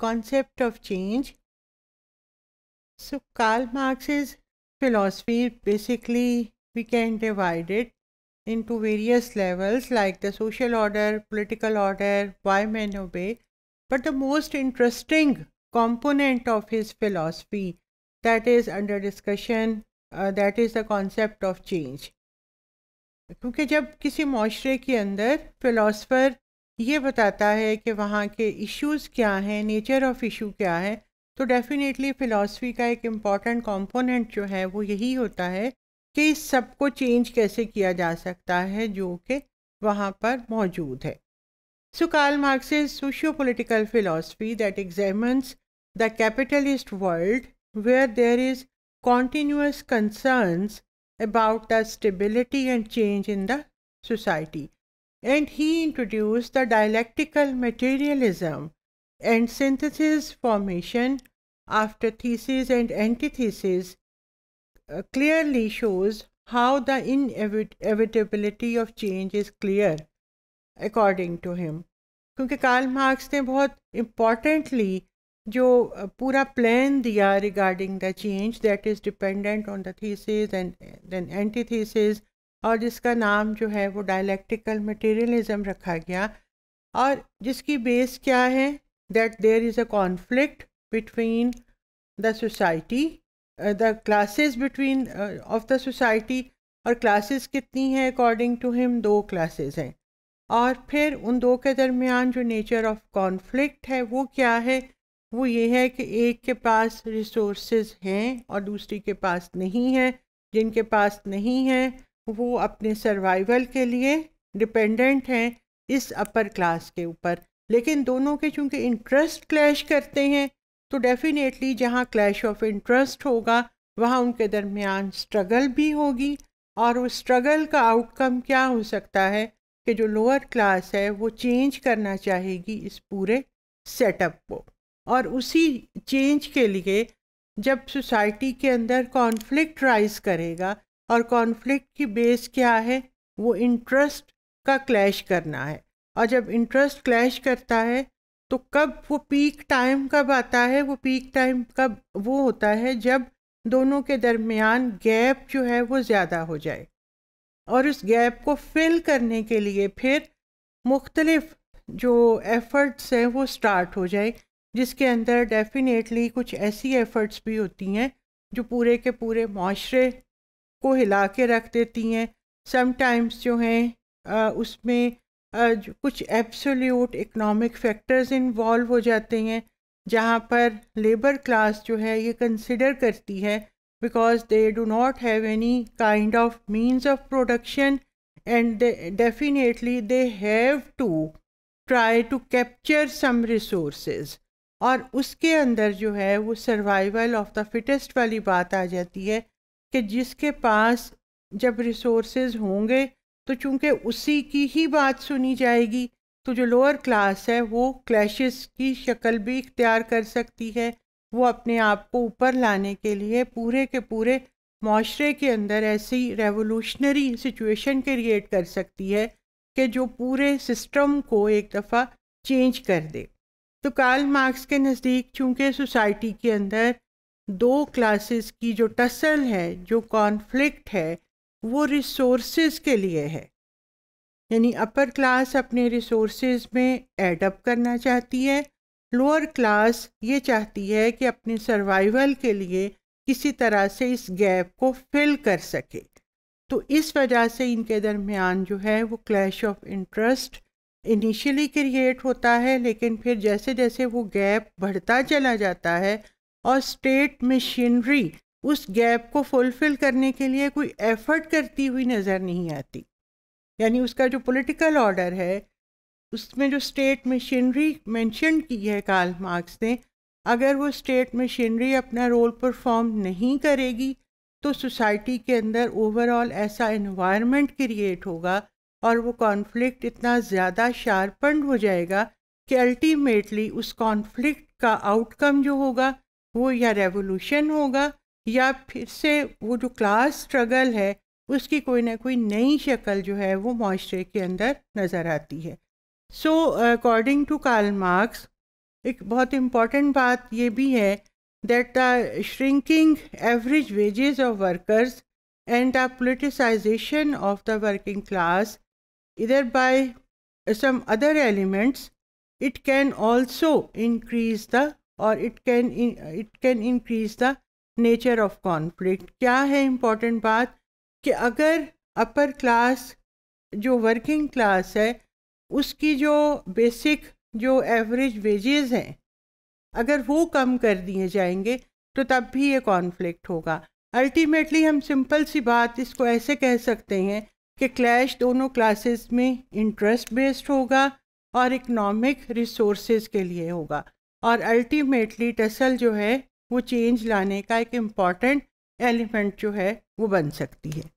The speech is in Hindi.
concept of change. So Karl Marx's philosophy basically we can divide it into various levels like the social order, political order, why men obey. But the most interesting component of his philosophy that is under discussion uh, that is the concept of change. क्योंकि जब किसी माशरे के अंदर ये बताता है कि वहाँ के इश्यूज क्या हैं नेचर ऑफ इशू क्या है तो डेफिनेटली फ़िलासफ़ी का एक इम्पॉर्टेंट कॉम्पोनेंट जो है वो यही होता है कि इस सब को चेंज कैसे किया जा सकता है जो कि वहाँ पर मौजूद है so Karl Marx is socio political philosophy that examines the capitalist world where there is continuous concerns about the stability and change in the society and he introduced the dialectical materialism and synthesis formation after thesis and antithesis uh, clearly shows how the inevitability of change is clear according to him क्योंकि कार्ल मार्क्स ने बहुत इम्पॉर्टेंटली जो पूरा प्लान दिया regarding the change that is dependent on the thesis and then antithesis और जिसका नाम जो है वो डायलैक्टिकल मटेरियलिज्म रखा गया और जिसकी बेस क्या है that there is a conflict between the society the classes between of the society और क्लासेस कितनी हैं अकॉर्डिंग टू हिम दो क्लासेस हैं और फिर उन दो के दरमियान जो नेचर ऑफ कॉन्फ्लिक्ट है वो क्या है वो ये है कि एक के पास रिसोर्स हैं और दूसरी के पास नहीं है जिनके पास नहीं हैं वो अपने सर्वाइवल के लिए डिपेंडेंट हैं इस अपर क्लास के ऊपर लेकिन दोनों के चूंकि इंटरेस्ट क्लैश करते हैं तो डेफिनेटली जहाँ क्लैश ऑफ इंटरेस्ट होगा वहाँ उनके दरमियान स्ट्रगल भी होगी और उस स्ट्रगल का आउटकम क्या हो सकता है कि जो लोअर क्लास है वो चेंज करना चाहेगी इस पूरे सेटअप को और उसी चेंज के लिए जब सोसाइटी के अंदर कॉन्फ्लिक्ट राइज करेगा और कॉन्फ्लिक्ट की बेस क्या है वो इंटरेस्ट का क्लैश करना है और जब इंटरेस्ट क्लैश करता है तो कब वो पीक टाइम कब आता है वो पीक टाइम कब वो होता है जब दोनों के दरमियान गैप जो है वो ज़्यादा हो जाए और उस गैप को फिल करने के लिए फिर मुख्तलफ़ जो एफ़र्ट्स हैं वो स्टार्ट हो जाए जिसके अंदर डेफिनेटली कुछ ऐसी एफ़र्ट्स भी होती हैं जो पूरे के पूरे माशरे को हिला के रख देती हैं समटाइम्स जो हैं उसमें जो कुछ एब्सोल्यूट इकोनॉमिक फैक्टर्स इन्वॉल्व हो जाते हैं जहाँ पर लेबर क्लास जो है ये कंसिडर करती है because they do not have any kind of means of production and definitely they have to try to capture some resource और उसके अंदर जो है वो सर्वाइवल ऑफ द फिटेस्ट वाली बात आ जाती है कि जिसके पास जब रिसोर्सेज होंगे तो चूंकि उसी की ही बात सुनी जाएगी तो जो लोअर क्लास है वो क्लैशेस की शक्ल भी इख्तियार कर सकती है वो अपने आप को ऊपर लाने के लिए पूरे के पूरे माशरे के अंदर ऐसी रेवोल्यूशनरी सिचुएशन क्रिएट कर सकती है कि जो पूरे सिस्टम को एक दफ़ा चेंज कर दे तो कार्ल मार्क्स के नज़दीक चूँकि सोसाइटी के अंदर दो क्लासेस की जो टसल है जो कॉन्फ्लिक्ट है वो रिसोर्सेज के लिए है यानी अपर क्लास अपने रिसोर्सेज में एडअप करना चाहती है लोअर क्लास ये चाहती है कि अपने सर्वाइवल के लिए किसी तरह से इस गैप को फिल कर सके तो इस वजह से इनके दरमियान जो है वो clash of interest initially create होता है लेकिन फिर जैसे जैसे वो गैप बढ़ता चला जाता है और स्टेट मशीनरी उस गैप को फुलफिल करने के लिए कोई एफर्ट करती हुई नज़र नहीं आती यानी उसका जो पॉलिटिकल ऑर्डर है उसमें जो स्टेट मशीनरी मेंशन की है काल मार्क्स ने अगर वो स्टेट मशीनरी अपना रोल परफॉर्म नहीं करेगी तो सोसाइटी के अंदर ओवरऑल ऐसा इन्वायरमेंट क्रिएट होगा और वो कॉन्फ्लिक्ट इतना ज़्यादा शार्पन्ड हो जाएगा कि अल्टीमेटली उस कॉन्फ्लिक्ट का आउटकम जो होगा वो या रेवोल्यूशन होगा या फिर से वो जो क्लास स्ट्रगल है उसकी कोई ना कोई नई शक्ल जो है वो माशरे के अंदर नज़र आती है so according to Karl Marx एक बहुत इम्पॉर्टेंट बात ये भी है that the shrinking average wages of workers and the politicisation of the working class इधर by some other elements it can also increase the और it can it can increase the nature of conflict क्या है इम्पॉर्टेंट बात कि अगर अपर क्लास जो वर्किंग क्लास है उसकी जो बेसिक जो एवरेज वेजेस हैं अगर वो कम कर दिए जाएंगे तो तब भी ये कॉन्फ्लिक्ट होगा अल्टीमेटली हम सिंपल सी बात इसको ऐसे कह सकते हैं कि क्लैश दोनों क्लासेस में इंटरेस्ट बेस्ड होगा और इकोनॉमिक रिसोर्सेज के लिए होगा और अल्टीमेटली टसल जो है वो चेंज लाने का एक इम्पॉर्टेंट एलिमेंट जो है वो बन सकती है